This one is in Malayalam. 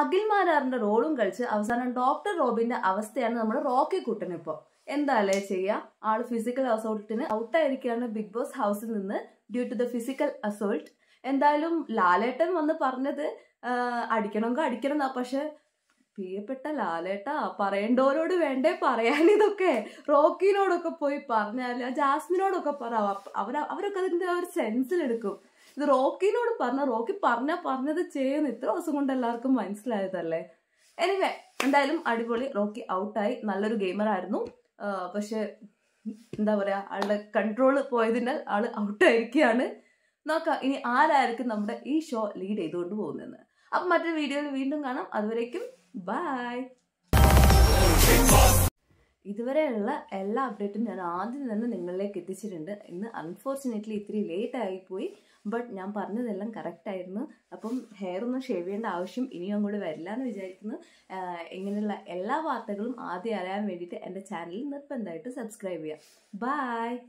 അഖിൽ മാരാറിന്റെ റോളും കളിച്ച് അവസാനം ഡോക്ടർ റോബിന്റെ അവസ്ഥയാണ് നമ്മുടെ റോക്കി എന്താ അല്ലേ ചെയ്യാ ആള് ഫിസിക്കൽ അസോൾട്ടിന് ഔട്ടായിരിക്കുകയാണ് ബിഗ് ബോസ് ഹൗസിൽ നിന്ന് due to the physical assault എന്തായാലും ലാലേട്ടൻ വന്ന് പറഞ്ഞത് അടിക്കണമെങ്കിൽ അടിക്കണം പക്ഷെ പ്രിയപ്പെട്ട ലാലേട്ടാ പറയേണ്ടവരോട് വേണ്ടേ പറയാൻ ഇതൊക്കെ റോക്കിനോടൊക്കെ പോയി പറഞ്ഞാൽ ജാസ്മിനോടൊക്കെ പറ അവരൊക്കെ അതിൻ്റെ ഒരു സെൻസിലെടുക്കും ഇത് റോക്കിനോട് പറഞ്ഞ റോക്കി പറഞ്ഞ പറഞ്ഞത് ചെയ്യുന്ന ഇത്ര ദിവസം കൊണ്ട് എല്ലാവർക്കും മനസ്സിലായതല്ലേ എനിവേ എന്തായാലും അടിപൊളി റോക്കി ഔട്ടായി നല്ലൊരു ഗെയിമർ ആയിരുന്നു പക്ഷെ എന്താ പറയാ ആളുടെ കൺട്രോൾ പോയതിനാൽ ആള് ഔട്ടായിരിക്കുകയാണ് നോക്കാം ഇനി ആരായിരിക്കും നമ്മുടെ ഈ ഷോ ലീഡ് ചെയ്തുകൊണ്ട് പോകുന്നതെന്ന് അപ്പം മറ്റൊരു വീഡിയോയിൽ വീണ്ടും കാണാം അതുവരേക്കും ബൈ ഇതുവരെയുള്ള എല്ലാ അപ്ഡേറ്റും ഞാൻ ആദ്യം തന്നെ നിങ്ങളിലേക്ക് എത്തിച്ചിട്ടുണ്ട് ഇന്ന് അൺഫോർച്ചുനേറ്റ്ലി ഇത്തിരി ലേറ്റ് ആയിപ്പോയി ബട്ട് ഞാൻ പറഞ്ഞതെല്ലാം കറക്റ്റായിരുന്നു അപ്പം ഹെയർ ഒന്നും ഷേവ് ചെയ്യേണ്ട ആവശ്യം ഇനിയും അങ്ങോട്ട് വരില്ല എന്ന് വിചാരിക്കുന്നു ഇങ്ങനെയുള്ള എല്ലാ വാർത്തകളും ആദ്യം അറിയാൻ വേണ്ടിയിട്ട് എൻ്റെ ചാനൽ നിർബന്ധമായിട്ട് സബ്സ്ക്രൈബ് ചെയ്യാം ബായ്